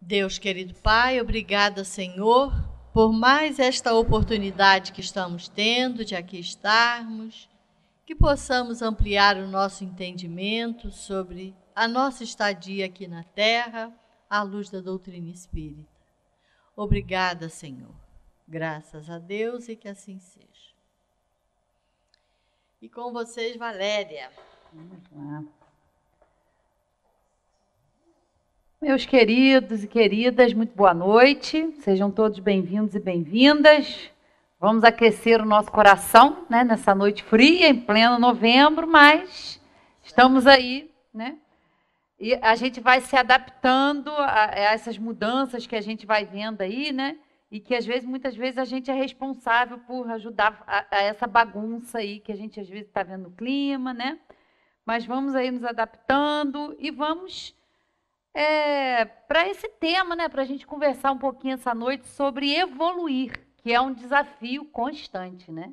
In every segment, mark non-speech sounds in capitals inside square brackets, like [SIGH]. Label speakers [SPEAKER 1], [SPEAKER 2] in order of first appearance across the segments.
[SPEAKER 1] Deus querido Pai, obrigada, Senhor, por mais esta oportunidade que estamos tendo de aqui estarmos, que possamos ampliar o nosso entendimento sobre a nossa estadia aqui na terra, à luz da doutrina espírita. Obrigada, Senhor. Graças a Deus e que assim seja. E com vocês, Valéria. Vamos lá. Meus queridos e queridas, muito boa noite. Sejam todos bem-vindos e bem-vindas. Vamos aquecer o nosso coração né, nessa noite fria, em pleno novembro, mas estamos aí, né? E a gente vai se adaptando a, a essas mudanças que a gente vai vendo aí, né? E que às vezes, muitas vezes, a gente é responsável por ajudar a, a essa bagunça aí que a gente às vezes está vendo no clima, né? Mas vamos aí nos adaptando e vamos é, para esse tema, né, para a gente conversar um pouquinho essa noite sobre evoluir, que é um desafio constante, né?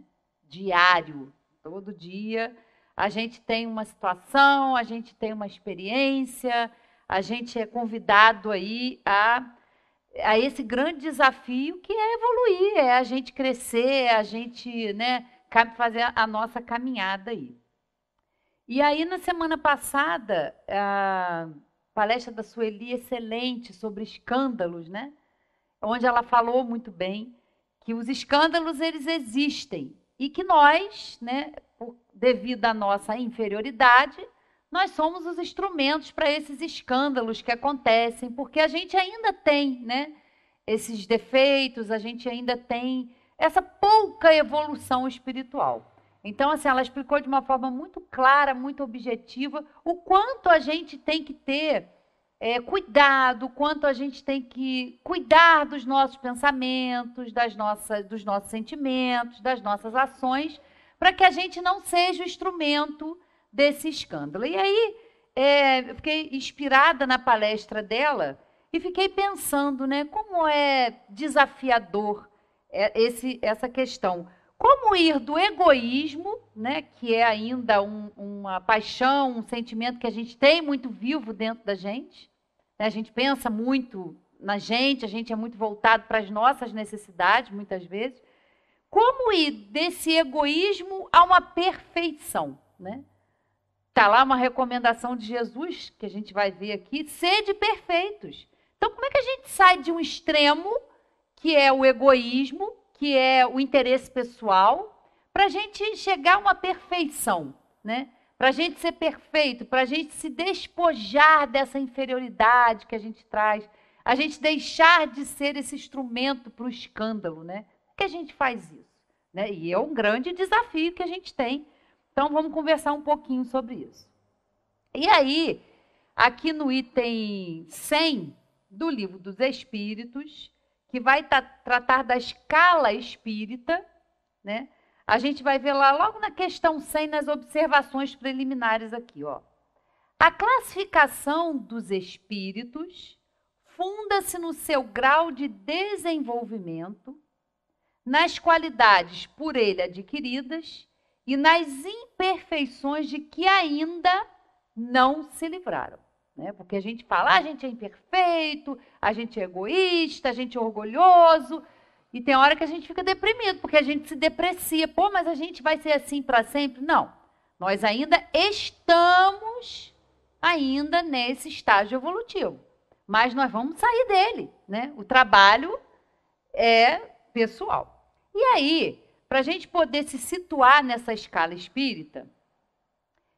[SPEAKER 1] diário, todo dia. A gente tem uma situação, a gente tem uma experiência, a gente é convidado aí a, a esse grande desafio que é evoluir, é a gente crescer, é a gente né, fazer a nossa caminhada aí. E aí, na semana passada, a palestra da Sueli excelente sobre escândalos, né? Onde ela falou muito bem que os escândalos eles existem e que nós, né, devido à nossa inferioridade, nós somos os instrumentos para esses escândalos que acontecem, porque a gente ainda tem, né, esses defeitos, a gente ainda tem essa pouca evolução espiritual. Então, assim, ela explicou de uma forma muito clara, muito objetiva, o quanto a gente tem que ter é, cuidado, o quanto a gente tem que cuidar dos nossos pensamentos, das nossas, dos nossos sentimentos, das nossas ações, para que a gente não seja o instrumento desse escândalo. E aí, é, eu fiquei inspirada na palestra dela e fiquei pensando, né, como é desafiador é, esse, essa questão como ir do egoísmo, né, que é ainda um, uma paixão, um sentimento que a gente tem muito vivo dentro da gente, né, a gente pensa muito na gente, a gente é muito voltado para as nossas necessidades, muitas vezes. Como ir desse egoísmo a uma perfeição, né? Está lá uma recomendação de Jesus, que a gente vai ver aqui, sede perfeitos. Então, como é que a gente sai de um extremo, que é o egoísmo, que é o interesse pessoal, para a gente chegar a uma perfeição, né? Para a gente ser perfeito, para a gente se despojar dessa inferioridade que a gente traz, a gente deixar de ser esse instrumento para o escândalo, né? Por que a gente faz isso? Né? E é um grande desafio que a gente tem. Então vamos conversar um pouquinho sobre isso. E aí, aqui no item 100 do livro dos Espíritos, que vai tratar da escala espírita, né? A gente vai ver lá logo na questão 100, nas observações preliminares aqui, ó. A classificação dos espíritos funda-se no seu grau de desenvolvimento, nas qualidades por ele adquiridas e nas imperfeições de que ainda não se livraram. Né? Porque a gente fala, ah, a gente é imperfeito, a gente é egoísta, a gente é orgulhoso. E tem hora que a gente fica deprimido, porque a gente se deprecia. Pô, mas a gente vai ser assim para sempre? Não. Nós ainda estamos ainda nesse estágio evolutivo. Mas nós vamos sair dele, né? O trabalho é pessoal. E aí, para a gente poder se situar nessa escala espírita,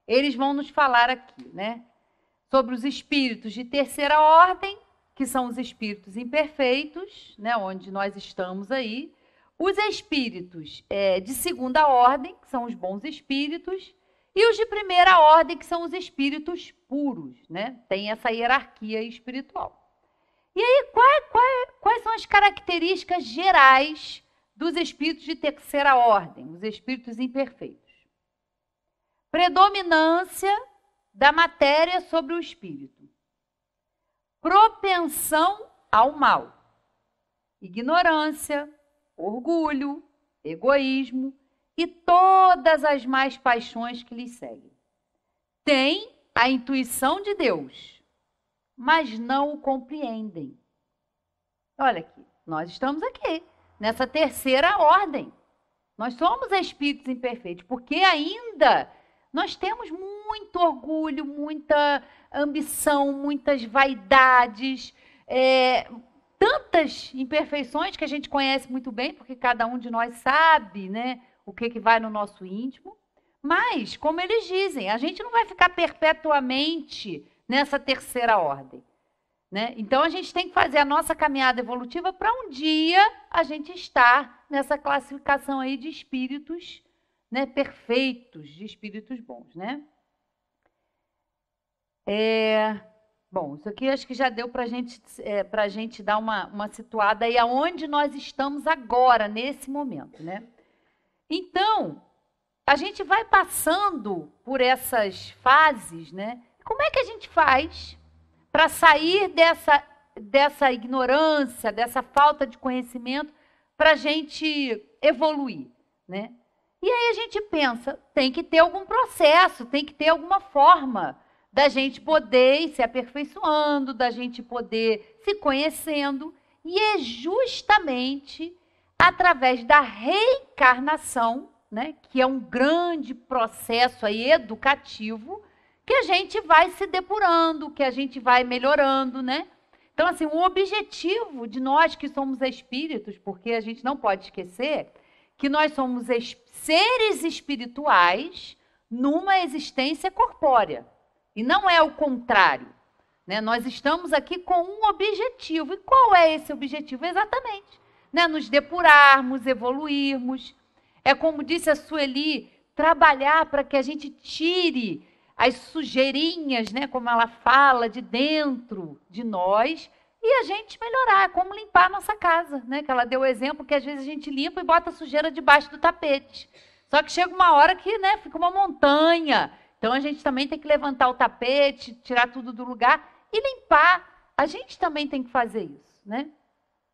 [SPEAKER 1] eles vão nos falar aqui, né? sobre os espíritos de terceira ordem, que são os espíritos imperfeitos, né, onde nós estamos aí, os espíritos é, de segunda ordem, que são os bons espíritos, e os de primeira ordem, que são os espíritos puros, né? Tem essa hierarquia espiritual. E aí, qual, é, qual, é, quais são as características gerais dos espíritos de terceira ordem, os espíritos imperfeitos? Predominância da matéria sobre o espírito. Propensão ao mal. Ignorância, orgulho, egoísmo e todas as mais paixões que lhes seguem. Tem a intuição de Deus, mas não o compreendem. Olha aqui, nós estamos aqui, nessa terceira ordem. Nós somos espíritos imperfeitos, porque ainda nós temos muito muito orgulho, muita ambição, muitas vaidades, é, tantas imperfeições que a gente conhece muito bem, porque cada um de nós sabe né, o que, que vai no nosso íntimo. Mas, como eles dizem, a gente não vai ficar perpetuamente nessa terceira ordem. Né? Então, a gente tem que fazer a nossa caminhada evolutiva para um dia a gente estar nessa classificação aí de espíritos né, perfeitos, de espíritos bons. Né? É, bom, isso aqui acho que já deu para gente, é, a gente dar uma, uma situada aí aonde nós estamos agora, nesse momento, né? Então, a gente vai passando por essas fases, né? Como é que a gente faz para sair dessa, dessa ignorância, dessa falta de conhecimento, para a gente evoluir, né? E aí a gente pensa, tem que ter algum processo, tem que ter alguma forma da gente poder ir se aperfeiçoando, da gente poder se conhecendo. E é justamente através da reencarnação, né, que é um grande processo aí educativo, que a gente vai se depurando, que a gente vai melhorando, né? Então, assim, o objetivo de nós que somos espíritos, porque a gente não pode esquecer que nós somos seres espirituais numa existência corpórea. E não é o contrário. Né? Nós estamos aqui com um objetivo. E qual é esse objetivo? Exatamente. Né? Nos depurarmos, evoluirmos. É como disse a Sueli, trabalhar para que a gente tire as sujeirinhas, né? como ela fala, de dentro de nós e a gente melhorar, é como limpar a nossa casa, né? Que ela deu o exemplo que às vezes a gente limpa e bota sujeira debaixo do tapete. Só que chega uma hora que, né, fica uma montanha então a gente também tem que levantar o tapete, tirar tudo do lugar e limpar. A gente também tem que fazer isso, né?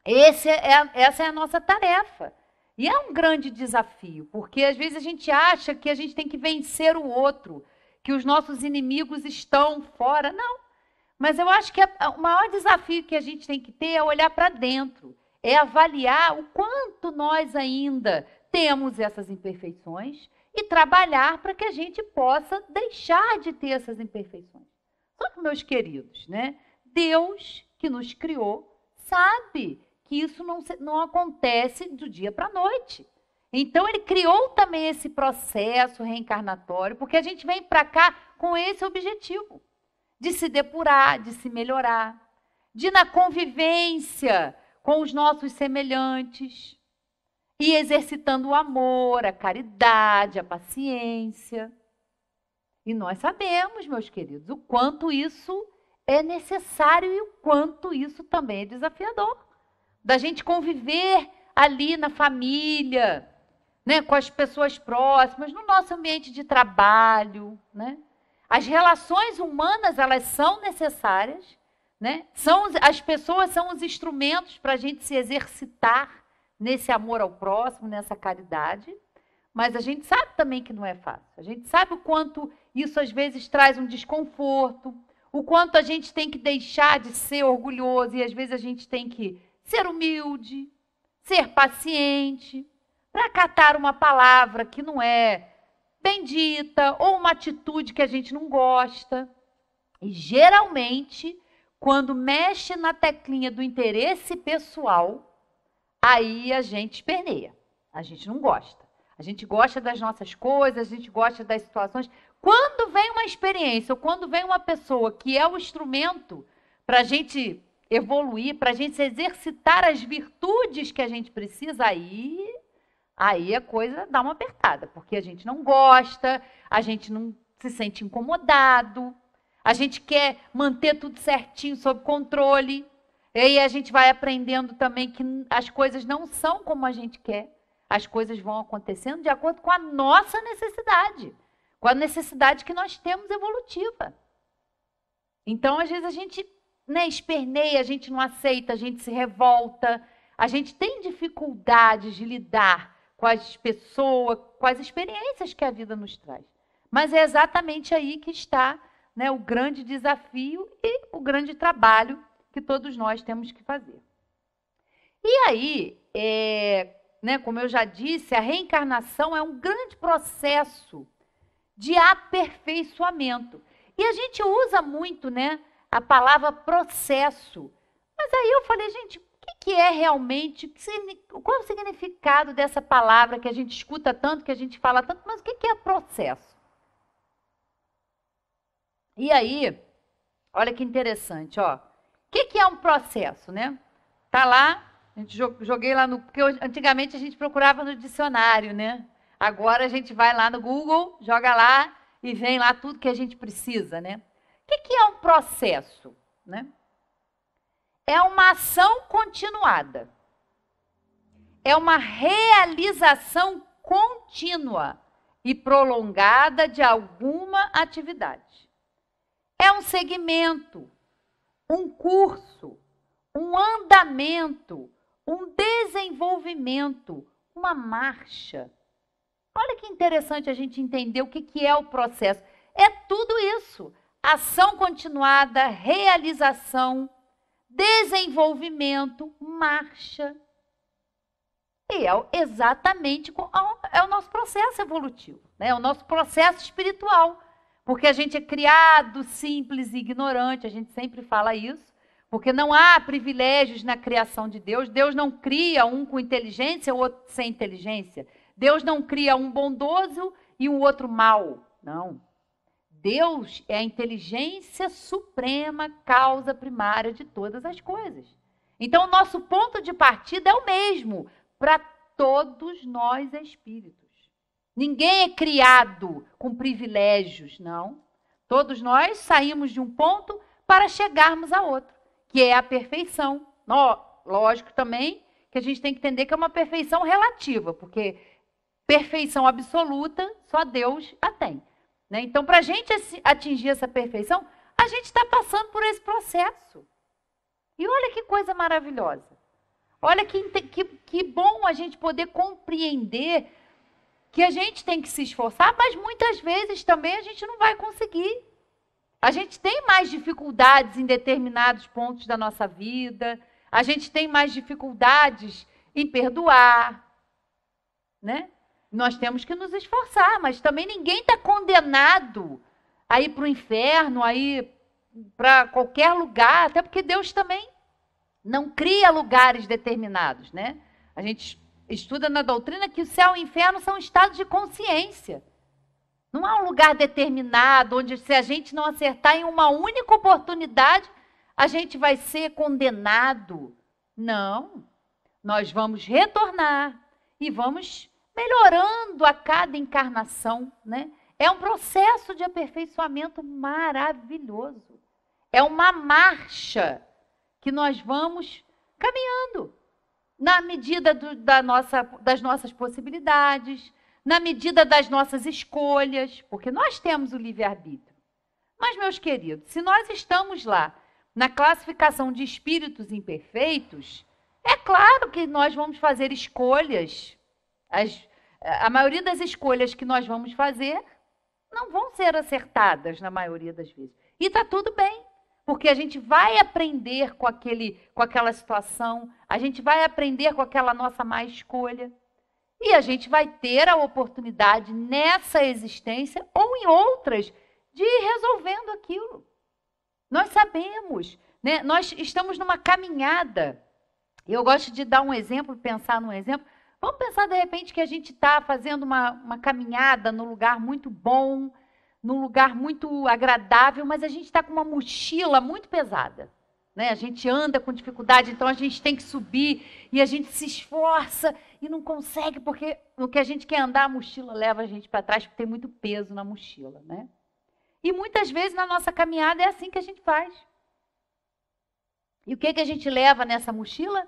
[SPEAKER 1] Esse é, é essa é a nossa tarefa. E é um grande desafio, porque às vezes a gente acha que a gente tem que vencer o outro, que os nossos inimigos estão fora. Não. Mas eu acho que a, o maior desafio que a gente tem que ter é olhar para dentro, é avaliar o quanto nós ainda temos essas imperfeições, e trabalhar para que a gente possa deixar de ter essas imperfeições. Só que, meus queridos, né? Deus que nos criou sabe que isso não, não acontece do dia para a noite. Então, ele criou também esse processo reencarnatório, porque a gente vem para cá com esse objetivo de se depurar, de se melhorar, de na convivência com os nossos semelhantes, e exercitando o amor, a caridade, a paciência. E nós sabemos, meus queridos, o quanto isso é necessário e o quanto isso também é desafiador. Da gente conviver ali na família, né, com as pessoas próximas, no nosso ambiente de trabalho, né? As relações humanas, elas são necessárias, né? São as pessoas são os instrumentos para a gente se exercitar nesse amor ao próximo, nessa caridade. Mas a gente sabe também que não é fácil. A gente sabe o quanto isso às vezes traz um desconforto, o quanto a gente tem que deixar de ser orgulhoso e às vezes a gente tem que ser humilde, ser paciente, para acatar uma palavra que não é bendita ou uma atitude que a gente não gosta. E geralmente, quando mexe na teclinha do interesse pessoal, aí a gente perneia. A gente não gosta. A gente gosta das nossas coisas, a gente gosta das situações. Quando vem uma experiência ou quando vem uma pessoa que é o instrumento para a gente evoluir, para a gente exercitar as virtudes que a gente precisa, aí, aí a coisa dá uma apertada, porque a gente não gosta, a gente não se sente incomodado, a gente quer manter tudo certinho, sob controle. E aí a gente vai aprendendo também que as coisas não são como a gente quer. As coisas vão acontecendo de acordo com a nossa necessidade, com a necessidade que nós temos evolutiva. Então, às vezes, a gente né, esperneia, a gente não aceita, a gente se revolta, a gente tem dificuldades de lidar com as pessoas, com as experiências que a vida nos traz. Mas é exatamente aí que está né, o grande desafio e o grande trabalho que todos nós temos que fazer. E aí, é, né, como eu já disse, a reencarnação é um grande processo de aperfeiçoamento. E a gente usa muito né, a palavra processo. Mas aí eu falei, gente, o que, que é realmente, qual o significado dessa palavra que a gente escuta tanto, que a gente fala tanto, mas o que, que é processo? E aí, olha que interessante, ó que, que é um processo, né? Tá lá, a gente joguei lá no. Porque antigamente a gente procurava no dicionário, né? Agora a gente vai lá no Google, joga lá e vem lá tudo que a gente precisa, né? O que, que é um processo, né? É uma ação continuada. É uma realização contínua e prolongada de alguma atividade. É um segmento, um curso, um andamento, um desenvolvimento, uma marcha. Olha que interessante a gente entender o que, que é o processo. É tudo isso: ação continuada, realização, desenvolvimento, marcha. E é exatamente é, é o nosso processo evolutivo, né? é o nosso processo espiritual. Porque a gente é criado simples e ignorante, a gente sempre fala isso. Porque não há privilégios na criação de Deus. Deus não cria um com inteligência, o outro sem inteligência. Deus não cria um bondoso e o outro mal. Não. Deus é a inteligência suprema, causa primária de todas as coisas. Então, o nosso ponto de partida é o mesmo para todos nós é espíritos. Ninguém é criado com privilégios, não. Todos nós saímos de um ponto para chegarmos a outro, que é a perfeição. Lógico também que a gente tem que entender que é uma perfeição relativa, porque perfeição absoluta só Deus a tem. Né? Então, para a gente atingir essa perfeição, a gente está passando por esse processo. E olha que coisa maravilhosa. Olha que, que, que bom a gente poder compreender que a gente tem que se esforçar, mas muitas vezes também a gente não vai conseguir. A gente tem mais dificuldades em determinados pontos da nossa vida, a gente tem mais dificuldades em perdoar, né? Nós temos que nos esforçar, mas também ninguém está condenado a ir para o inferno, a ir para qualquer lugar, até porque Deus também não cria lugares determinados, né? A gente estuda na doutrina que o céu e o inferno são estados de consciência. Não há um lugar determinado onde, se a gente não acertar em uma única oportunidade, a gente vai ser condenado. Não. Nós vamos retornar e vamos melhorando a cada encarnação, né? É um processo de aperfeiçoamento maravilhoso. É uma marcha que nós vamos caminhando na medida do, da nossa, das nossas possibilidades, na medida das nossas escolhas, porque nós temos o livre-arbítrio. Mas, meus queridos, se nós estamos lá na classificação de espíritos imperfeitos, é claro que nós vamos fazer escolhas. As, a maioria das escolhas que nós vamos fazer não vão ser acertadas, na maioria das vezes. E está tudo bem porque a gente vai aprender com, aquele, com aquela situação, a gente vai aprender com aquela nossa má escolha. E a gente vai ter a oportunidade nessa existência ou em outras de ir resolvendo aquilo. Nós sabemos, né? nós estamos numa caminhada. Eu gosto de dar um exemplo, pensar num exemplo. Vamos pensar, de repente, que a gente está fazendo uma, uma caminhada num lugar muito bom, num lugar muito agradável, mas a gente está com uma mochila muito pesada. Né? A gente anda com dificuldade, então a gente tem que subir e a gente se esforça e não consegue, porque no que a gente quer andar, a mochila leva a gente para trás, porque tem muito peso na mochila. Né? E muitas vezes na nossa caminhada é assim que a gente faz. E o que, que a gente leva nessa mochila?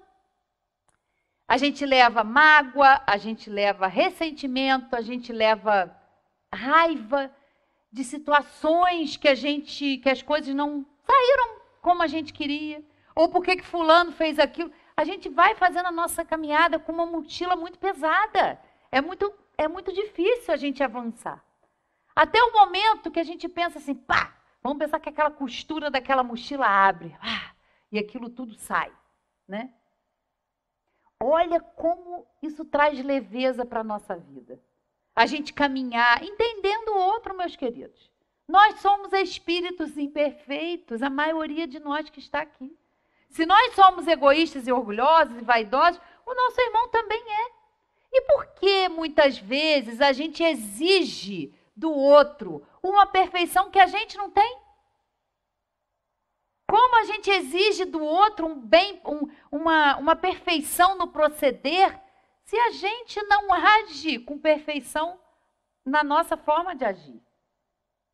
[SPEAKER 1] A gente leva mágoa, a gente leva ressentimento, a gente leva raiva, de situações que a gente, que as coisas não saíram como a gente queria, ou por que que fulano fez aquilo. A gente vai fazendo a nossa caminhada com uma mochila muito pesada. É muito é muito difícil a gente avançar. Até o momento que a gente pensa assim, pá, vamos pensar que aquela costura daquela mochila abre, e aquilo tudo sai, né? Olha como isso traz leveza para a nossa vida a gente caminhar entendendo o outro, meus queridos. Nós somos espíritos imperfeitos, a maioria de nós que está aqui. Se nós somos egoístas e orgulhosos e vaidosos, o nosso irmão também é. E por que muitas vezes a gente exige do outro uma perfeição que a gente não tem? Como a gente exige do outro um bem, um, uma, uma perfeição no proceder se a gente não agir com perfeição na nossa forma de agir.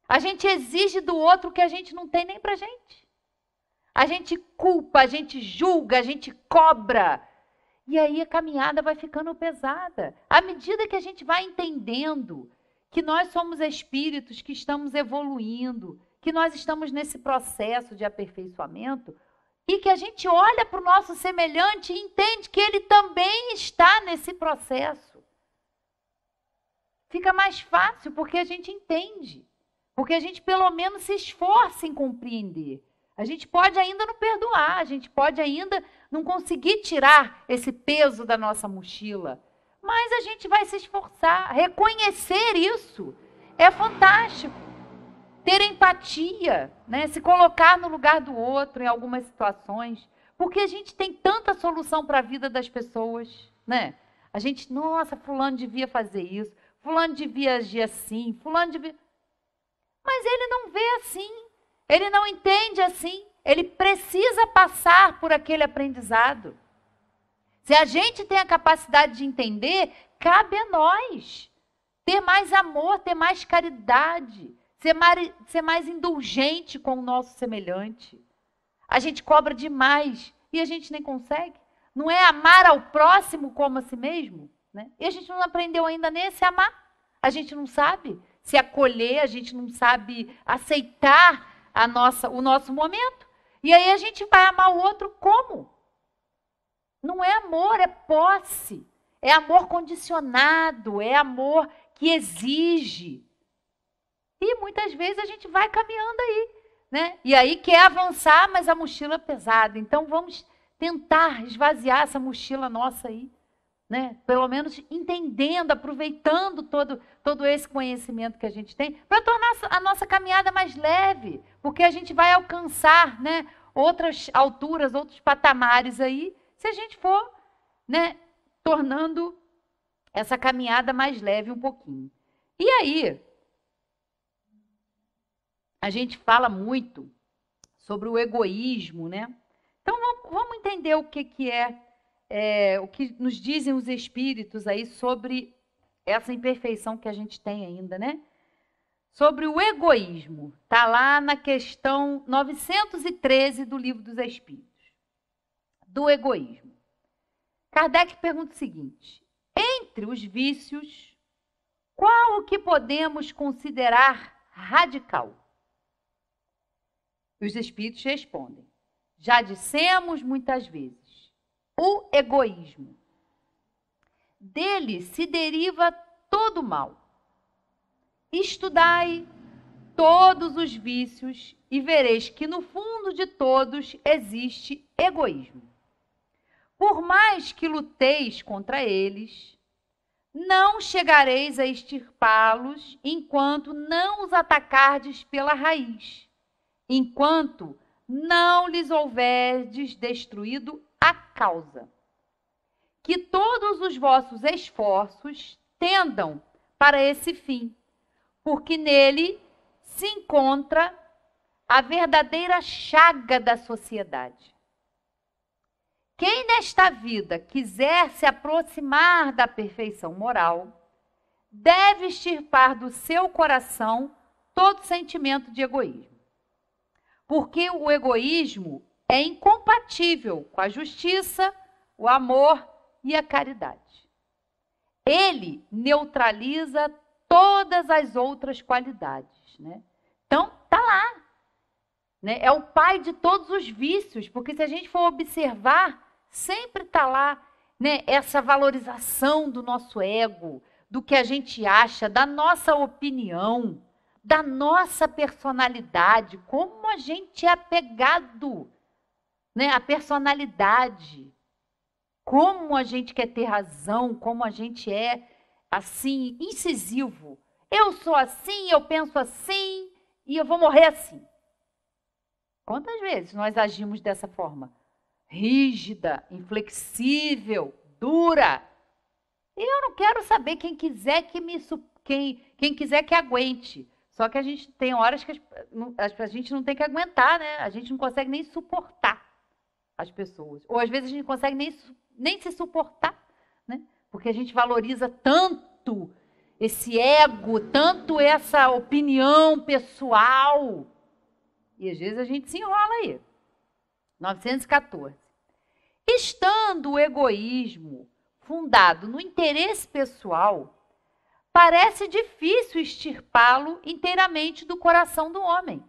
[SPEAKER 1] A gente exige do outro o que a gente não tem nem para gente. A gente culpa, a gente julga, a gente cobra. E aí a caminhada vai ficando pesada. À medida que a gente vai entendendo que nós somos espíritos que estamos evoluindo, que nós estamos nesse processo de aperfeiçoamento, e que a gente olha para o nosso semelhante e entende que ele também está nesse processo. Fica mais fácil porque a gente entende, porque a gente pelo menos se esforça em compreender. A gente pode ainda não perdoar, a gente pode ainda não conseguir tirar esse peso da nossa mochila, mas a gente vai se esforçar. Reconhecer isso é fantástico ter empatia, né? se colocar no lugar do outro em algumas situações, porque a gente tem tanta solução para a vida das pessoas, né? A gente, nossa, fulano devia fazer isso, fulano devia agir assim, fulano devia... Mas ele não vê assim, ele não entende assim, ele precisa passar por aquele aprendizado. Se a gente tem a capacidade de entender, cabe a nós ter mais amor, ter mais caridade, ser mais, ser mais indulgente com o nosso semelhante. A gente cobra demais e a gente nem consegue. Não é amar ao próximo como a si mesmo? Né? E a gente não aprendeu ainda nem a se amar. A gente não sabe se acolher, a gente não sabe aceitar a nossa, o nosso momento. E aí a gente vai amar o outro como? Não é amor, é posse. É amor condicionado, é amor que exige, e muitas vezes a gente vai caminhando aí, né? E aí quer avançar, mas a mochila é pesada. Então vamos tentar esvaziar essa mochila nossa aí, né? Pelo menos entendendo, aproveitando todo todo esse conhecimento que a gente tem para tornar a nossa caminhada mais leve, porque a gente vai alcançar, né, outras alturas, outros patamares aí, se a gente for, né, tornando essa caminhada mais leve um pouquinho. E aí, a gente fala muito sobre o egoísmo, né? Então vamos entender o que, que é, é, o que nos dizem os espíritos aí sobre essa imperfeição que a gente tem ainda, né? Sobre o egoísmo, tá lá na questão 913 do Livro dos Espíritos. Do egoísmo. Kardec pergunta o seguinte: entre os vícios, qual o que podemos considerar radical? Os espíritos respondem: Já dissemos muitas vezes, o egoísmo. Dele se deriva todo mal. Estudai todos os vícios e vereis que no fundo de todos existe egoísmo. Por mais que luteis contra eles, não chegareis a extirpá-los enquanto não os atacardes pela raiz enquanto não lhes houverdes destruído a causa. Que todos os vossos esforços tendam para esse fim, porque nele se encontra a verdadeira chaga da sociedade. Quem nesta vida quiser se aproximar da perfeição moral, deve extirpar do seu coração todo sentimento de egoísmo porque o egoísmo é incompatível com a justiça, o amor e a caridade. Ele neutraliza todas as outras qualidades, né? Então, tá lá. Né? É o pai de todos os vícios, porque se a gente for observar, sempre tá lá, né, essa valorização do nosso ego, do que a gente acha, da nossa opinião, da nossa personalidade, como a gente é apegado né, à personalidade, como a gente quer ter razão, como a gente é assim, incisivo. Eu sou assim, eu penso assim e eu vou morrer assim. Quantas vezes nós agimos dessa forma? Rígida, inflexível, dura. Eu não quero saber quem quiser que me quem, quem quiser que aguente. Só que a gente tem horas que as, a gente não tem que aguentar, né? A gente não consegue nem suportar as pessoas. Ou às vezes a gente não consegue nem, nem se suportar, né? Porque a gente valoriza tanto esse ego, tanto essa opinião pessoal. E às vezes a gente se enrola aí. 914. Estando o egoísmo fundado no interesse pessoal, parece difícil extirpá-lo inteiramente do coração do homem.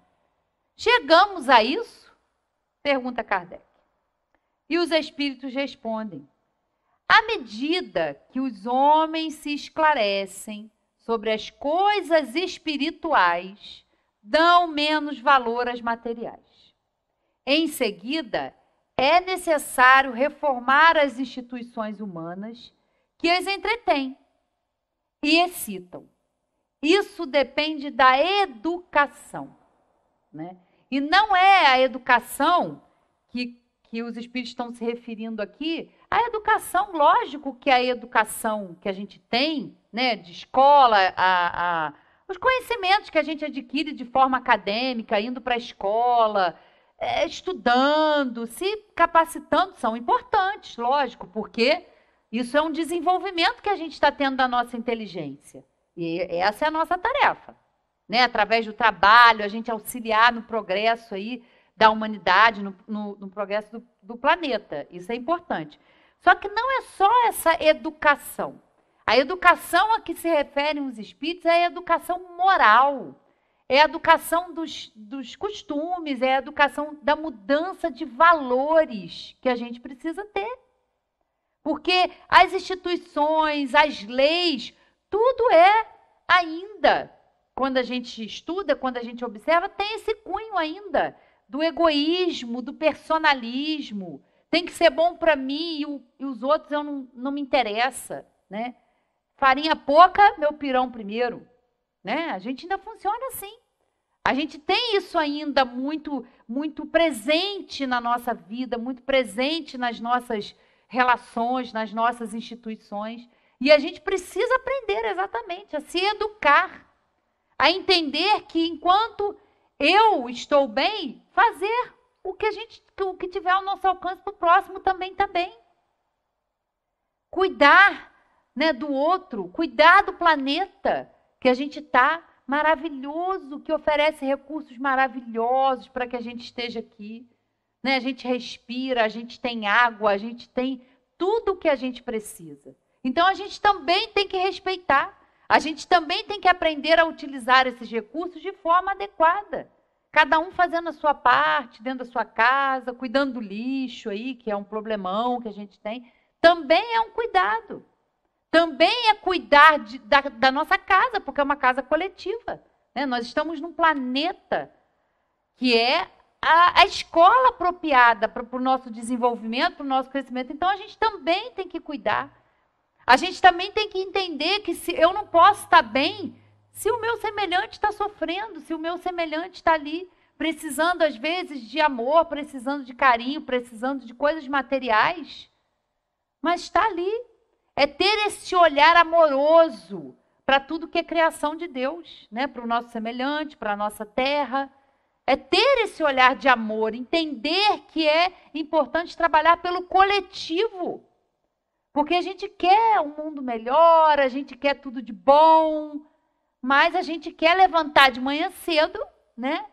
[SPEAKER 1] Chegamos a isso? Pergunta Kardec. E os espíritos respondem: à medida que os homens se esclarecem sobre as coisas espirituais, dão menos valor às materiais. Em seguida, é necessário reformar as instituições humanas que as entretêm e excitam. Isso depende da educação. Né? E não é a educação que, que os espíritos estão se referindo aqui. A educação, lógico que a educação que a gente tem, né, de escola, a, a os conhecimentos que a gente adquire de forma acadêmica, indo para a escola, eh, estudando, se capacitando, são importantes, lógico, porque isso é um desenvolvimento que a gente está tendo da nossa inteligência. E essa é a nossa tarefa. Né? Através do trabalho, a gente auxiliar no progresso aí da humanidade, no, no, no progresso do, do planeta. Isso é importante. Só que não é só essa educação. A educação a que se referem os espíritos é a educação moral, é a educação dos, dos costumes, é a educação da mudança de valores que a gente precisa ter. Porque as instituições, as leis, tudo é ainda, quando a gente estuda, quando a gente observa, tem esse cunho ainda do egoísmo, do personalismo. Tem que ser bom para mim e, o, e, os outros eu não, não me interessa, né? Farinha pouca, meu pirão primeiro, né? A gente ainda funciona assim. A gente tem isso ainda muito muito presente na nossa vida, muito presente nas nossas relações, nas nossas instituições. E a gente precisa aprender exatamente a se educar, a entender que enquanto eu estou bem, fazer o que a gente, o que tiver ao nosso alcance para o próximo também está bem. Cuidar né, do outro, cuidar do planeta que a gente está maravilhoso, que oferece recursos maravilhosos para que a gente esteja aqui. Né? A gente respira, a gente tem água, a gente tem tudo o que a gente precisa. Então a gente também tem que respeitar. A gente também tem que aprender a utilizar esses recursos de forma adequada. Cada um fazendo a sua parte, dentro da sua casa, cuidando do lixo aí, que é um problemão que a gente tem. Também é um cuidado. Também é cuidar de, da, da, nossa casa, porque é uma casa coletiva. Né? Nós estamos num planeta que é a, a escola apropriada para o nosso desenvolvimento, para o nosso crescimento. Então, a gente também tem que cuidar. A gente também tem que entender que se eu não posso estar bem se o meu semelhante está sofrendo, se o meu semelhante está ali precisando, às vezes, de amor, precisando de carinho, precisando de coisas materiais, mas está ali. É ter esse olhar amoroso para tudo que é criação de Deus, né? para o nosso semelhante, para a nossa terra. É ter esse olhar de amor, entender que é importante trabalhar pelo coletivo. Porque a gente quer um mundo melhor, a gente quer tudo de bom, mas a gente quer levantar de manhã cedo, né?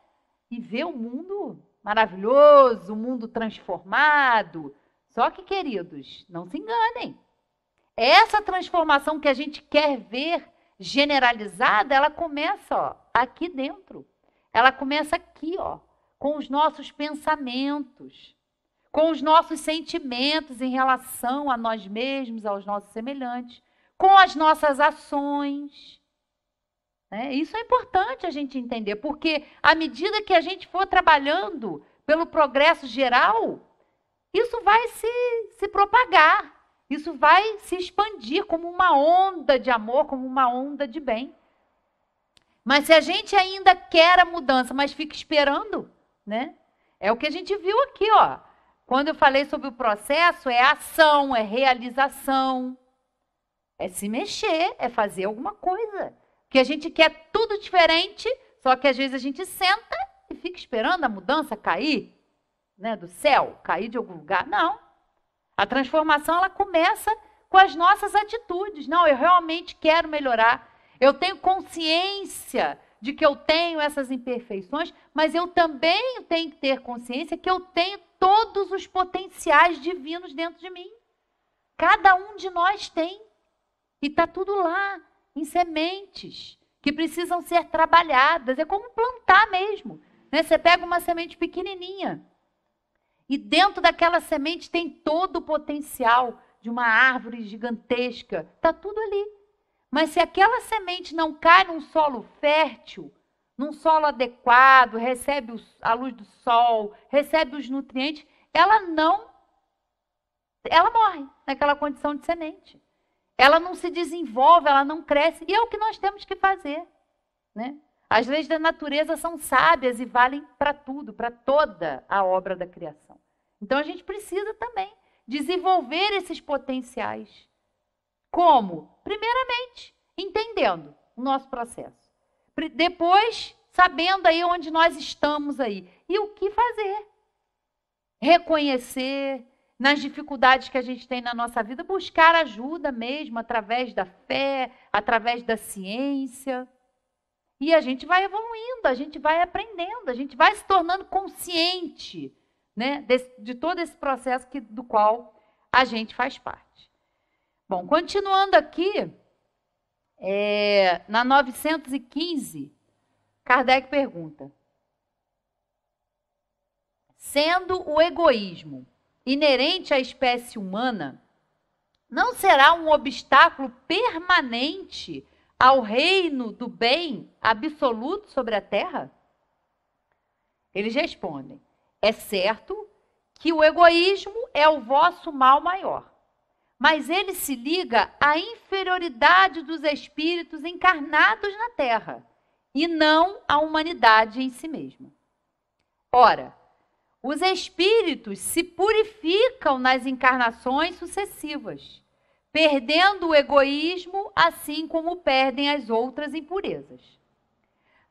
[SPEAKER 1] E ver o um mundo maravilhoso, o um mundo transformado. Só que, queridos, não se enganem. Essa transformação que a gente quer ver generalizada, ela começa ó, aqui dentro. Ela começa aqui, ó, com os nossos pensamentos, com os nossos sentimentos em relação a nós mesmos, aos nossos semelhantes, com as nossas ações. Né? Isso é importante a gente entender, porque à medida que a gente for trabalhando pelo progresso geral, isso vai se, se propagar, isso vai se expandir como uma onda de amor, como uma onda de bem. Mas se a gente ainda quer a mudança, mas fica esperando, né? É o que a gente viu aqui, ó. Quando eu falei sobre o processo, é ação, é realização, é se mexer, é fazer alguma coisa. Que a gente quer tudo diferente, só que às vezes a gente senta e fica esperando a mudança cair, né, do céu, cair de algum lugar. Não. A transformação ela começa com as nossas atitudes. Não, eu realmente quero melhorar eu tenho consciência de que eu tenho essas imperfeições, mas eu também tenho que ter consciência que eu tenho todos os potenciais divinos dentro de mim. Cada um de nós tem. E está tudo lá, em sementes, que precisam ser trabalhadas. É como plantar mesmo. Né? Você pega uma semente pequenininha. E dentro daquela semente tem todo o potencial de uma árvore gigantesca. Está tudo ali. Mas se aquela semente não cai num solo fértil, num solo adequado, recebe a luz do sol, recebe os nutrientes, ela não. Ela morre naquela condição de semente. Ela não se desenvolve, ela não cresce. E é o que nós temos que fazer. Né? As leis da natureza são sábias e valem para tudo, para toda a obra da criação. Então a gente precisa também desenvolver esses potenciais como? Primeiramente, entendendo o nosso processo. Depois, sabendo aí onde nós estamos aí e o que fazer. Reconhecer nas dificuldades que a gente tem na nossa vida, buscar ajuda mesmo através da fé, através da ciência. E a gente vai evoluindo, a gente vai aprendendo, a gente vai se tornando consciente né, de, de todo esse processo que, do qual a gente faz parte. Bom, continuando aqui, é, na 915, Kardec pergunta: Sendo o egoísmo inerente à espécie humana, não será um obstáculo permanente ao reino do bem absoluto sobre a terra? Eles respondem: É certo que o egoísmo é o vosso mal maior mas ele se liga à inferioridade dos espíritos encarnados na Terra e não à humanidade em si mesma. Ora, os espíritos se purificam nas encarnações sucessivas, perdendo o egoísmo, assim como perdem as outras impurezas.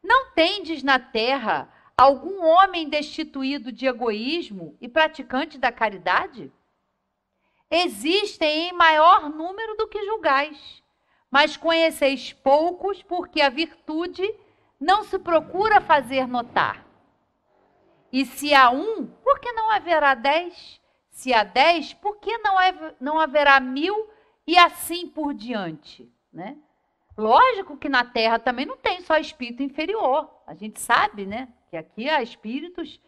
[SPEAKER 1] Não tendes na terra algum homem destituído de egoísmo e praticante da caridade? existem em maior número do que julgais. Mas conheceis poucos, porque a virtude não se procura fazer notar. E se há um, por que não haverá dez? Se há dez, por que não, não haverá mil e assim por diante? Né? Lógico que na Terra também não tem só espírito inferior. A gente sabe né, que aqui há espíritos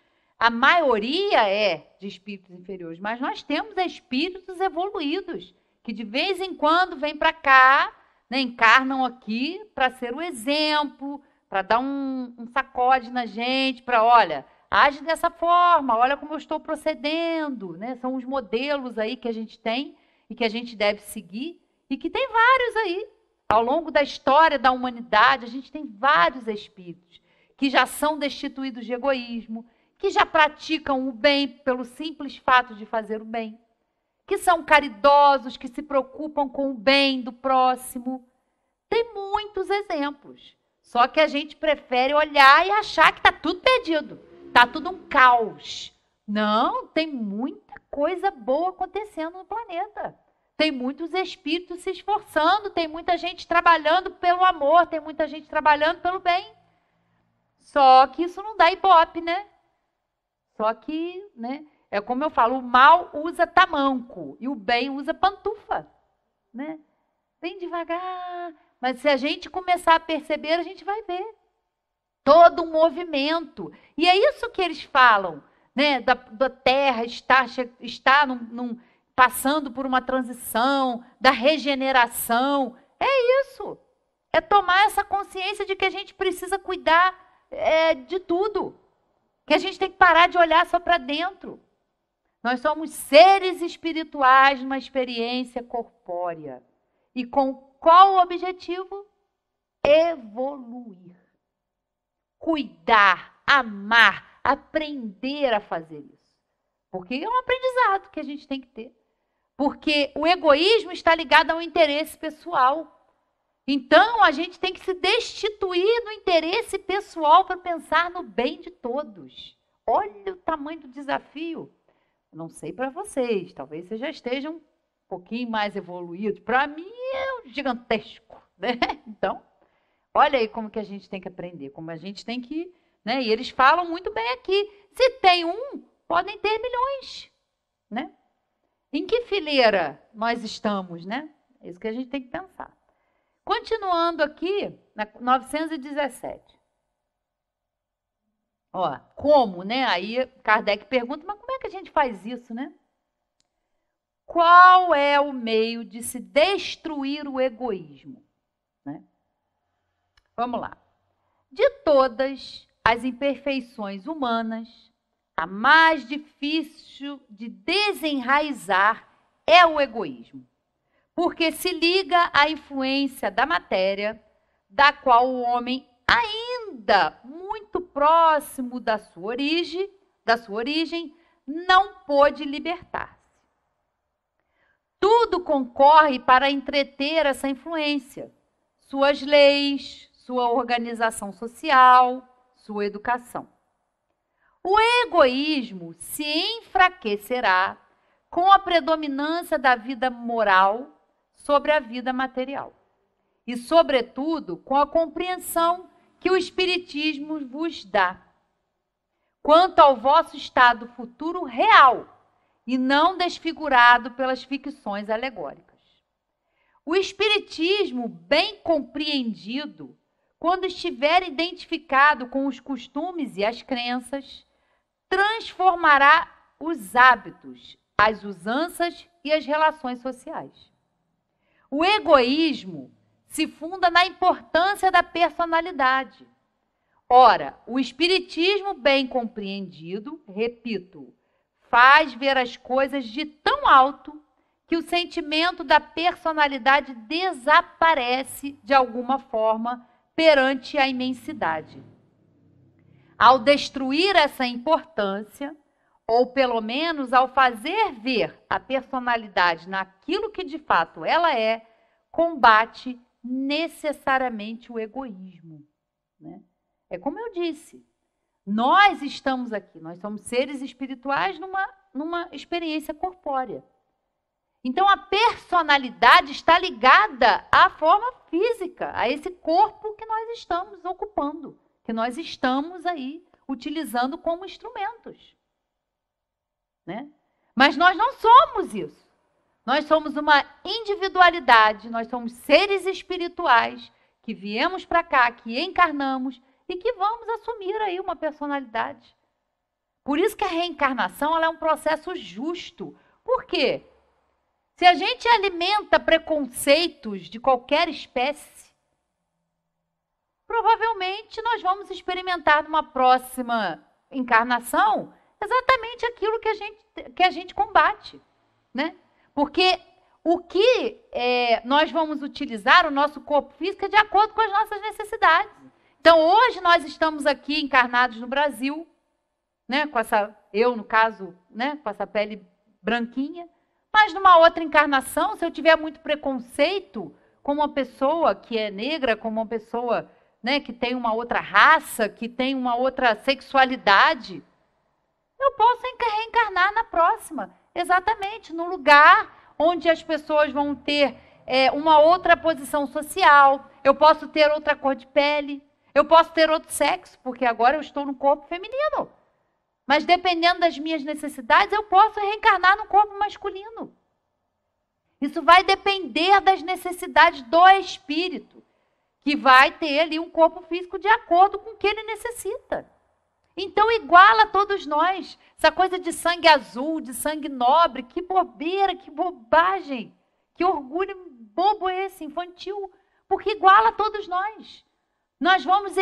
[SPEAKER 1] a maioria é de espíritos inferiores, mas nós temos espíritos evoluídos, que de vez em quando vêm para cá, né, encarnam aqui para ser o exemplo, para dar um, um sacode na gente, para, olha, age dessa forma, olha como eu estou procedendo, né? São os modelos aí que a gente tem e que a gente deve seguir e que tem vários aí. Ao longo da história da humanidade, a gente tem vários espíritos que já são destituídos de egoísmo, que já praticam o bem pelo simples fato de fazer o bem, que são caridosos, que se preocupam com o bem do próximo. Tem muitos exemplos. Só que a gente prefere olhar e achar que está tudo perdido, está tudo um caos. Não, tem muita coisa boa acontecendo no planeta. Tem muitos espíritos se esforçando, tem muita gente trabalhando pelo amor, tem muita gente trabalhando pelo bem. Só que isso não dá ibope, né? Só que, né, é como eu falo, o mal usa tamanco e o bem usa pantufa, né? Bem devagar, mas se a gente começar a perceber, a gente vai ver todo um movimento. E é isso que eles falam, né, da, da terra estar está num, num, passando por uma transição, da regeneração. É isso. É tomar essa consciência de que a gente precisa cuidar é, de tudo que a gente tem que parar de olhar só para dentro. Nós somos seres espirituais numa experiência corpórea. E com qual objetivo? Evoluir. Cuidar, amar, aprender a fazer isso. Porque é um aprendizado que a gente tem que ter. Porque o egoísmo está ligado ao interesse pessoal. Então, a gente tem que se destituir do interesse pessoal para pensar no bem de todos. Olha o tamanho do desafio. Não sei para vocês, talvez vocês já estejam um pouquinho mais evoluídos. Para mim é um gigantesco, né? [LAUGHS] Então, olha aí como que a gente tem que aprender, como a gente tem que, né? E eles falam muito bem aqui. Se tem um, podem ter milhões, né? Em que fileira nós estamos, né? É isso que a gente tem que pensar. Continuando aqui, na 917. Ó, como, né? Aí Kardec pergunta, mas como é que a gente faz isso, né? Qual é o meio de se destruir o egoísmo? Né? Vamos lá. De todas as imperfeições humanas, a mais difícil de desenraizar é o egoísmo porque se liga à influência da matéria, da qual o homem, ainda muito próximo da sua origem, da sua origem, não pôde libertar-se. Tudo concorre para entreter essa influência, suas leis, sua organização social, sua educação. O egoísmo se enfraquecerá com a predominância da vida moral sobre a vida material. E, sobretudo, com a compreensão que o Espiritismo vos dá quanto ao vosso estado futuro real e não desfigurado pelas ficções alegóricas. O Espiritismo, bem compreendido, quando estiver identificado com os costumes e as crenças, transformará os hábitos, as usanças e as relações sociais. O egoísmo se funda na importância da personalidade. Ora, o Espiritismo, bem compreendido, repito, faz ver as coisas de tão alto que o sentimento da personalidade desaparece de alguma forma perante a imensidade. Ao destruir essa importância, ou pelo menos ao fazer ver a personalidade naquilo que de fato ela é, combate necessariamente o egoísmo. Né? É como eu disse, nós estamos aqui, nós somos seres espirituais numa, numa experiência corpórea. Então a personalidade está ligada à forma física, a esse corpo que nós estamos ocupando, que nós estamos aí utilizando como instrumentos. Né? Mas nós não somos isso. Nós somos uma individualidade, nós somos seres espirituais que viemos para cá, que encarnamos e que vamos assumir aí uma personalidade. Por isso que a reencarnação é um processo justo. Por quê? Se a gente alimenta preconceitos de qualquer espécie, provavelmente nós vamos experimentar numa próxima encarnação exatamente aquilo que a gente, que a gente combate. Né? Porque o que é, nós vamos utilizar o nosso corpo físico é de acordo com as nossas necessidades. Então, hoje nós estamos aqui encarnados no Brasil, né, com essa, eu no caso, né, com essa pele branquinha, mas numa outra encarnação, se eu tiver muito preconceito com uma pessoa que é negra, com uma pessoa né, que tem uma outra raça, que tem uma outra sexualidade, eu posso reencarnar na próxima, exatamente, no lugar onde as pessoas vão ter é, uma outra posição social, eu posso ter outra cor de pele, eu posso ter outro sexo, porque agora eu estou no corpo feminino. Mas dependendo das minhas necessidades, eu posso reencarnar no corpo masculino. Isso vai depender das necessidades do espírito, que vai ter ali um corpo físico de acordo com o que ele necessita. Então iguala todos nós. Essa coisa de sangue azul, de sangue nobre, que bobeira, que bobagem. Que orgulho bobo esse, infantil. Porque iguala todos nós. Nós vamos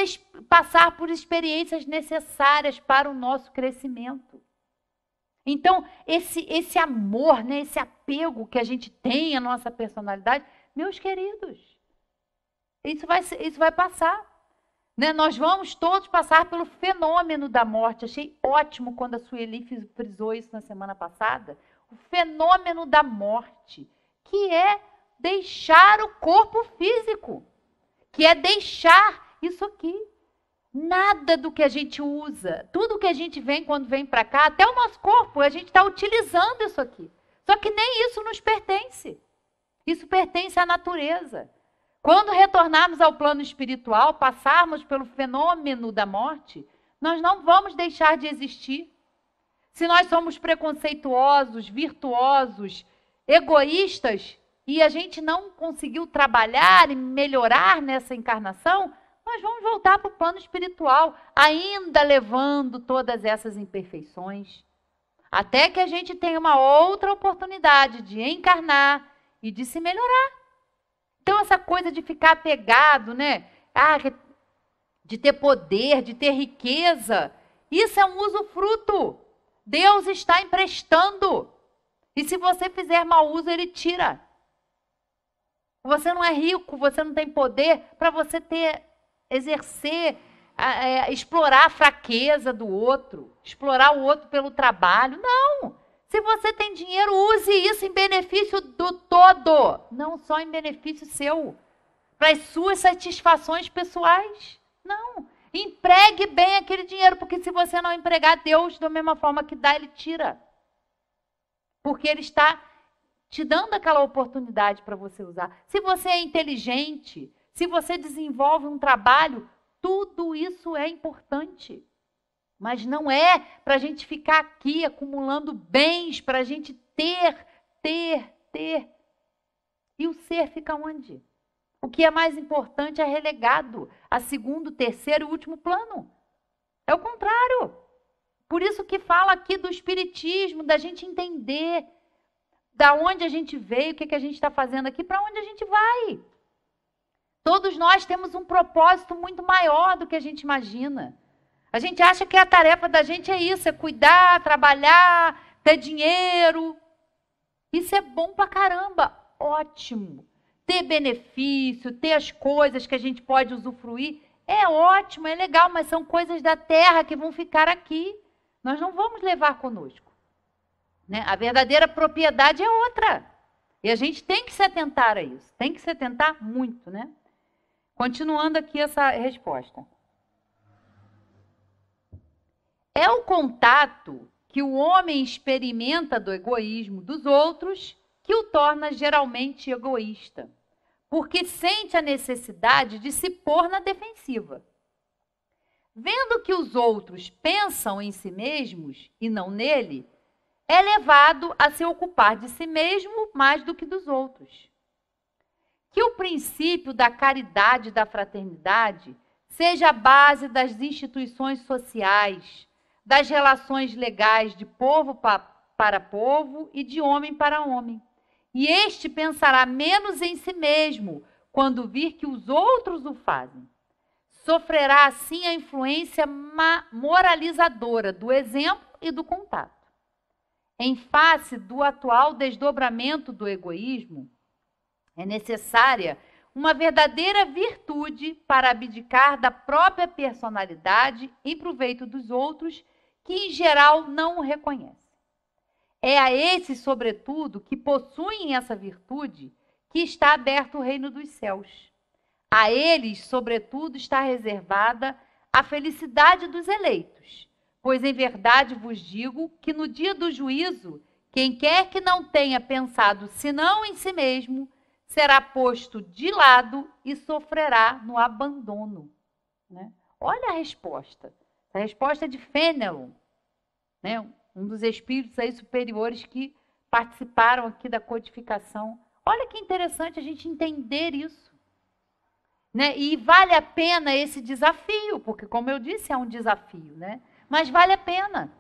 [SPEAKER 1] passar por experiências necessárias para o nosso crescimento. Então, esse, esse amor, né, esse apego que a gente tem à nossa personalidade, meus queridos, isso vai, isso vai passar. Né? Nós vamos todos passar pelo fenômeno da morte. Achei ótimo quando a Sueli frisou isso na semana passada. O fenômeno da morte, que é deixar o corpo físico, que é deixar isso aqui. Nada do que a gente usa, tudo que a gente vem quando vem para cá, até o nosso corpo, a gente está utilizando isso aqui. Só que nem isso nos pertence. Isso pertence à natureza. Quando retornarmos ao plano espiritual, passarmos pelo fenômeno da morte, nós não vamos deixar de existir. Se nós somos preconceituosos, virtuosos, egoístas e a gente não conseguiu trabalhar e melhorar nessa encarnação, nós vamos voltar para o plano espiritual, ainda levando todas essas imperfeições. Até que a gente tenha uma outra oportunidade de encarnar e de se melhorar. Então, essa coisa de ficar apegado, né? Ah, de ter poder, de ter riqueza, isso é um usufruto. Deus está emprestando. E se você fizer mau uso, ele tira. Você não é rico, você não tem poder para você ter, exercer, é, explorar a fraqueza do outro, explorar o outro pelo trabalho. Não! Se você tem dinheiro, use isso em benefício do todo, não só em benefício seu, para as suas satisfações pessoais. Não. Empregue bem aquele dinheiro, porque se você não empregar, Deus, da mesma forma que dá, ele tira. Porque ele está te dando aquela oportunidade para você usar. Se você é inteligente, se você desenvolve um trabalho, tudo isso é importante. Mas não é para a gente ficar aqui acumulando bens, para a gente ter, ter, ter. E o ser fica onde? O que é mais importante é relegado a segundo, terceiro e último plano. É o contrário. Por isso que fala aqui do espiritismo, da gente entender da onde a gente veio, o que, que a gente está fazendo aqui, para onde a gente vai. Todos nós temos um propósito muito maior do que a gente imagina. A gente acha que a tarefa da gente é isso: é cuidar, trabalhar, ter dinheiro. Isso é bom pra caramba, ótimo. Ter benefício, ter as coisas que a gente pode usufruir é ótimo, é legal, mas são coisas da terra que vão ficar aqui. Nós não vamos levar conosco. Né? A verdadeira propriedade é outra. E a gente tem que se atentar a isso, tem que se atentar muito, né? Continuando aqui essa resposta é o contato que o homem experimenta do egoísmo dos outros que o torna geralmente egoísta, porque sente a necessidade de se pôr na defensiva. Vendo que os outros pensam em si mesmos e não nele, é levado a se ocupar de si mesmo mais do que dos outros. Que o princípio da caridade e da fraternidade seja a base das instituições sociais, das relações legais de povo para povo e de homem para homem. E este pensará menos em si mesmo quando vir que os outros o fazem. Sofrerá assim a influência moralizadora do exemplo e do contato. Em face do atual desdobramento do egoísmo, é necessária uma verdadeira virtude para abdicar da própria personalidade em proveito dos outros que em geral não o reconhecem. É a esses, sobretudo, que possuem essa virtude que está aberto o reino dos céus. A eles, sobretudo, está reservada a felicidade dos eleitos, pois em verdade vos digo que no dia do juízo, quem quer que não tenha pensado senão em si mesmo, será posto de lado e sofrerá no abandono. Né? Olha a resposta. A resposta é de Fênelon, né? um dos espíritos aí superiores que participaram aqui da codificação. Olha que interessante a gente entender isso. Né? E vale a pena esse desafio, porque, como eu disse, é um desafio, né? mas vale a pena.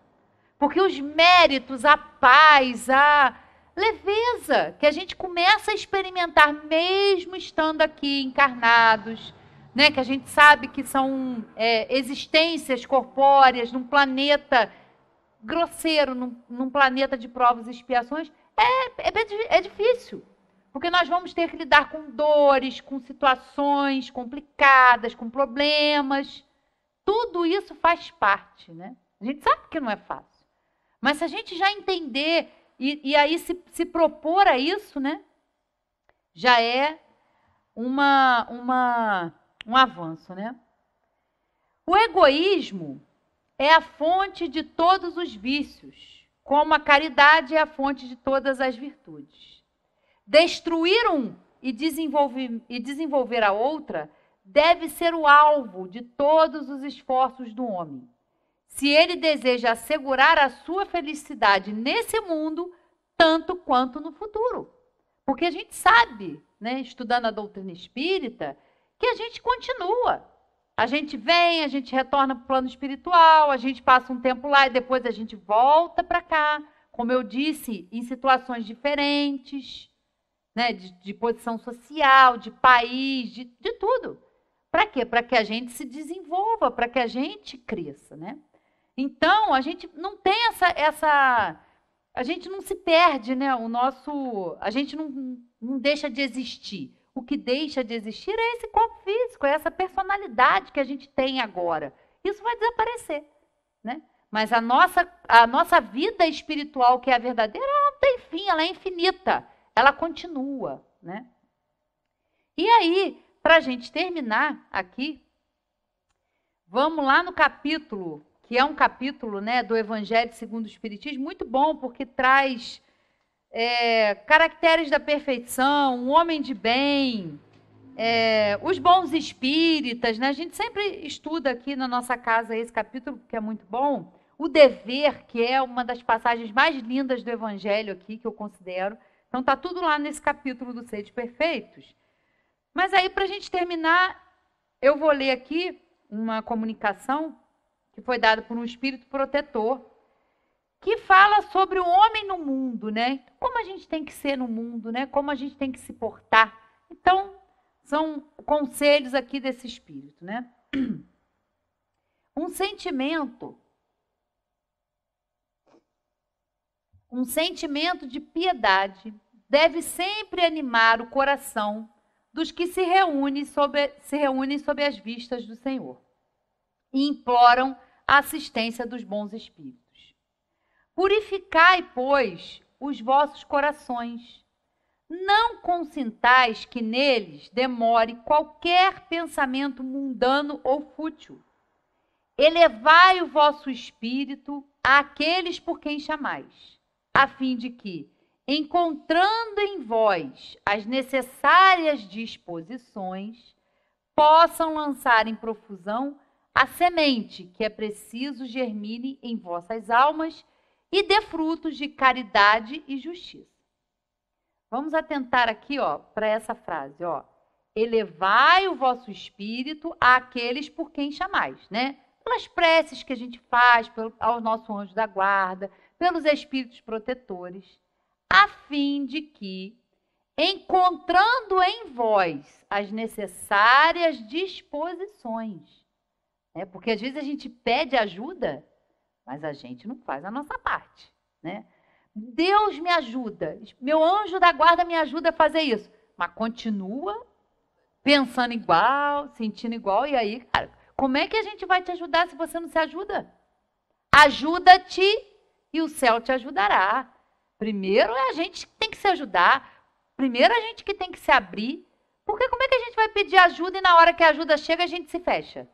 [SPEAKER 1] Porque os méritos, a paz, a leveza que a gente começa a experimentar mesmo estando aqui encarnados, né? Que a gente sabe que são é, existências corpóreas num planeta grosseiro, num, num, planeta de provas e expiações, é, é, é difícil. Porque nós vamos ter que lidar com dores, com situações complicadas, com problemas. Tudo isso faz parte, né? A gente sabe que não é fácil. Mas se a gente já entender e, e aí se, se propor a isso, né? Já é uma, uma um avanço, né? O egoísmo é a fonte de todos os vícios, como a caridade é a fonte de todas as virtudes. Destruir um e desenvolver, e desenvolver a outra deve ser o alvo de todos os esforços do homem. Se ele deseja assegurar a sua felicidade nesse mundo, tanto quanto no futuro. Porque a gente sabe, né, estudando a doutrina espírita, que a gente continua. A gente vem, a gente retorna para o plano espiritual, a gente passa um tempo lá e depois a gente volta para cá, como eu disse, em situações diferentes, né? de, de posição social, de país, de, de tudo. Para quê? Para que a gente se desenvolva, para que a gente cresça. Né? Então, a gente não tem essa, essa. A gente não se perde, né? O nosso. A gente não, não deixa de existir o que deixa de existir é esse corpo físico, é essa personalidade que a gente tem agora. Isso vai desaparecer, né? Mas a nossa, a nossa vida espiritual, que é a verdadeira, ela não tem fim, ela é infinita, ela continua, né? E aí, para a gente terminar aqui, vamos lá no capítulo, que é um capítulo né, do Evangelho segundo o Espiritismo, muito bom, porque traz é, caracteres da perfeição, um homem de bem, é, os bons espíritas, né? A gente sempre estuda aqui na nossa casa esse capítulo, que é muito bom. O dever, que é uma das passagens mais lindas do Evangelho aqui, que eu considero. Então tá tudo lá nesse capítulo do Sede Perfeitos. Mas aí, para a gente terminar, eu vou ler aqui uma comunicação que foi dada por um espírito protetor que fala sobre o homem no mundo, né? Como a gente tem que ser no mundo, né? Como a gente tem que se portar. Então, são conselhos aqui desse espírito, né? [CLEARS THROAT] Um sentimento um sentimento de piedade deve sempre animar o coração dos que se reúnem se reúnem sob as vistas do Senhor e imploram a assistência dos bons espíritos. Purificai, pois, os vossos corações. Não consintais que neles demore qualquer pensamento mundano ou fútil. Elevai o vosso espírito àqueles por quem chamais, a fim de que, encontrando em vós as necessárias disposições, possam lançar em profusão a semente que é preciso germine em vossas almas e dê frutos de caridade e justiça. Vamos atentar aqui, ó, para essa frase, ó. Elevai o vosso espírito àqueles por quem chamais, né? Pelas preces que a gente faz pelo, ao nosso anjo da guarda, pelos espíritos protetores, a fim de que, encontrando em vós as necessárias disposições, né? porque às vezes a gente pede ajuda mas a gente não faz a nossa parte, né? Deus me ajuda, meu anjo da guarda me ajuda a fazer isso. Mas continua pensando igual, sentindo igual, e aí, cara, como é que a gente vai te ajudar se você não se ajuda? Ajuda-te e o céu te ajudará. Primeiro é a gente que tem que se ajudar, primeiro a gente que tem que se abrir, porque como é que a gente vai pedir ajuda e na hora que a ajuda chega a gente se fecha?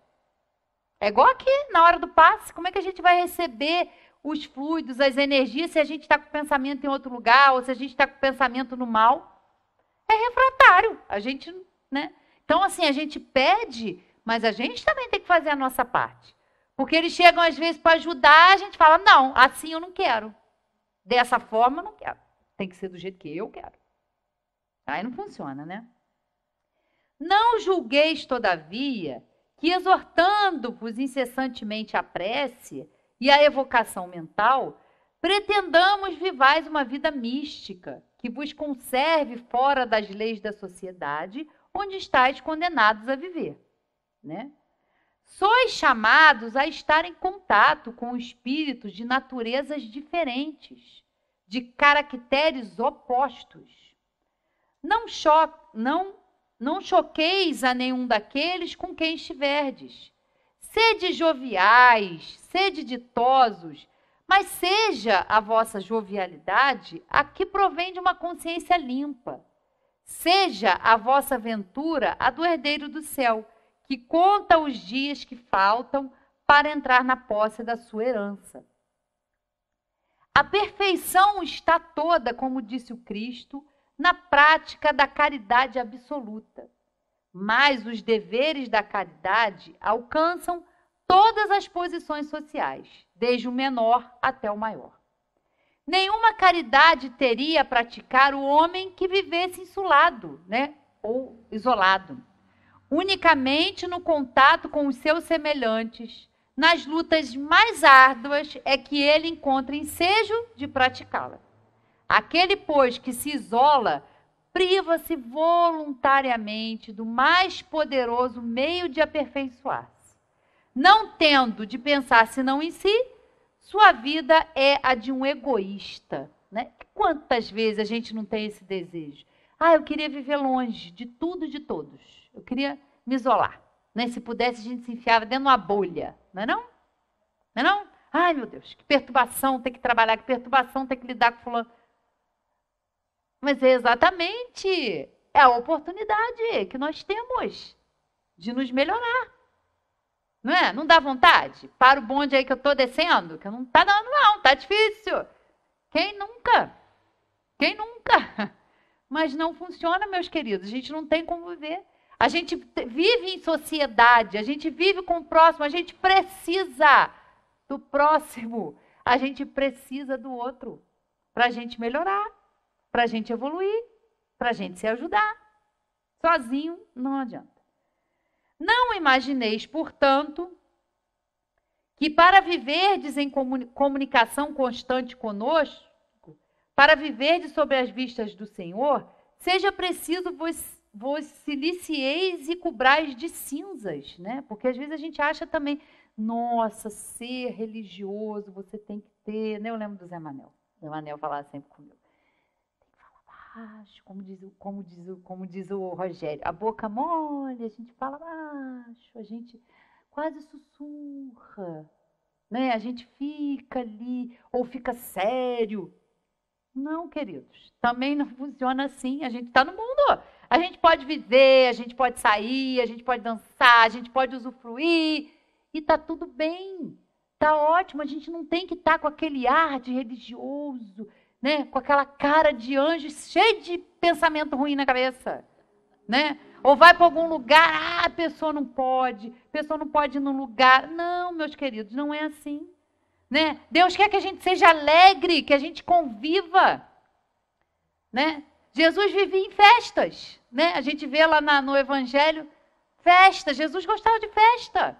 [SPEAKER 1] É igual aqui, na hora do passe, como é que a gente vai receber os fluidos, as energias, se a gente está com o pensamento em outro lugar ou se a gente está com o pensamento no mal? É refratário. A gente, né? Então, assim, a gente pede, mas a gente também tem que fazer a nossa parte. Porque eles chegam, às vezes, para ajudar, a gente fala, não, assim eu não quero. Dessa forma eu não quero. Tem que ser do jeito que eu quero. Aí não funciona, né? Não julgueis, todavia, e exortando-vos incessantemente à prece e à evocação mental, pretendamos vivais uma vida mística, que vos conserve fora das leis da sociedade, onde estáis condenados a viver, né? Sois chamados a estar em contato com espíritos de naturezas diferentes, de caracteres opostos. Não, cho não não choqueis a nenhum daqueles com quem estiverdes. Sede joviais, sede ditosos, mas seja a vossa jovialidade a que provém de uma consciência limpa. Seja a vossa ventura a do herdeiro do céu, que conta os dias que faltam para entrar na posse da sua herança. A perfeição está toda, como disse o Cristo, na prática da caridade absoluta. Mas os deveres da caridade alcançam todas as posições sociais, desde o menor até o maior. Nenhuma caridade teria a praticar o homem que vivesse insulado, né, ou isolado. Unicamente no contato com os seus semelhantes, nas lutas mais árduas, é que ele encontra ensejo de praticá-la. Aquele, pois, que se isola, priva-se voluntariamente do mais poderoso meio de aperfeiçoar-se. Não tendo de pensar senão em si, sua vida é a de um egoísta. Né? Quantas vezes a gente não tem esse desejo? Ah, eu queria viver longe de tudo e de todos. Eu queria me isolar. Né? Se pudesse, a gente se enfiava dentro de uma bolha. Não é não? Não é não? Ai, meu Deus, que perturbação, tem que trabalhar, que perturbação, tem que lidar com fulano. Mas é exatamente é a oportunidade que nós temos de nos melhorar. Não é? Não dá vontade? Para o bonde aí que eu estou descendo, que não está dando não, está difícil. Quem nunca? Quem nunca? [LAUGHS] Mas não funciona, meus queridos. A gente não tem como viver. A gente vive em sociedade, a gente vive com o próximo, a gente precisa do próximo, a gente precisa do outro para a gente melhorar para a gente evoluir, para a gente se ajudar. Sozinho não adianta. Não imagineis, portanto, que para viverdes em comunicação constante conosco, para viverdes sobre as vistas do Senhor, seja preciso vos, vos silicieis e cobrais de cinzas, né? Porque às vezes a gente acha também, nossa, ser religioso, você tem que ter, né? Eu lembro do Zé Manel. O Zé Manel falava sempre comigo baixo, como diz, o, como diz, o, como diz o Rogério, a boca mole, a gente fala baixo, a gente quase sussurra, né? A gente fica ali ou fica sério. Não, queridos, também não funciona assim. A gente está no mundo. A gente pode viver, a gente pode sair, a gente pode dançar, a gente pode usufruir e tá tudo bem. Tá ótimo, a gente não tem que estar tá com aquele ar de religioso, né? Com aquela cara de anjo cheio de pensamento ruim na cabeça, né? Ou vai para algum lugar, ah, a pessoa não pode, a pessoa não pode ir num lugar. Não, meus queridos, não é assim. Né? Deus quer que a gente seja alegre, que a gente conviva. Né? Jesus vivia em festas. Né? A gente vê lá na, no Evangelho festa. Jesus gostava de festa.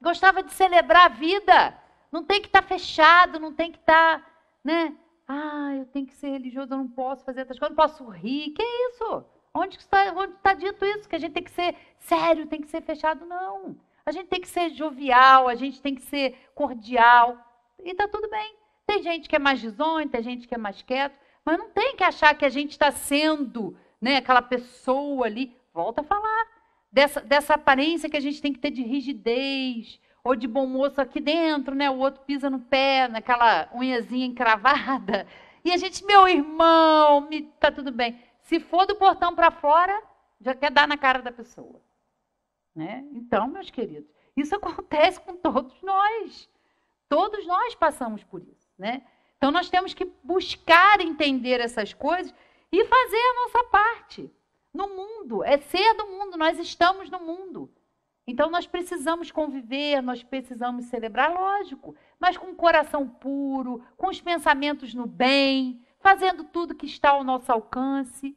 [SPEAKER 1] Gostava de celebrar a vida. Não tem que estar tá fechado, não tem que estar. Tá, né? Ah, eu tenho que ser religioso, eu não posso fazer essas coisas, eu não posso rir. Que é isso? Onde está, onde está dito isso? Que a gente tem que ser sério, tem que ser fechado? Não. A gente tem que ser jovial, a gente tem que ser cordial. E está tudo bem. Tem gente que é mais risonha, tem gente que é mais quieto, mas não tem que achar que a gente está sendo né, aquela pessoa ali. Volta a falar. Dessa, dessa aparência que a gente tem que ter de rigidez, ou de bom moço aqui dentro, né? O outro pisa no pé, naquela unhazinha encravada. E a gente, meu irmão, me, tá tudo bem. Se for do portão para fora, já quer dar na cara da pessoa. Né? Então, meus queridos, isso acontece com todos nós. Todos nós passamos por isso, né? Então nós temos que buscar entender essas coisas e fazer a nossa parte no mundo, é ser do mundo, nós estamos no mundo. Então nós precisamos conviver, nós precisamos celebrar, lógico, mas com o coração puro, com os pensamentos no bem, fazendo tudo que está ao nosso alcance,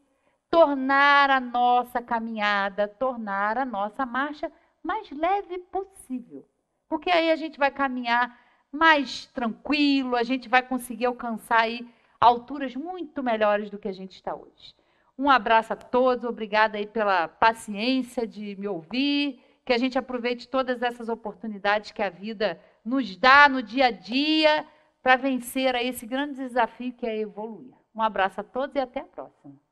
[SPEAKER 1] tornar a nossa caminhada, tornar a nossa marcha mais leve possível. Porque aí a gente vai caminhar mais tranquilo, a gente vai conseguir alcançar aí alturas muito melhores do que a gente está hoje. Um abraço a todos, obrigada aí pela paciência de me ouvir que a gente aproveite todas essas oportunidades que a vida nos dá no dia a dia para vencer a esse grande desafio que é evoluir. Um abraço a todos e até a próxima.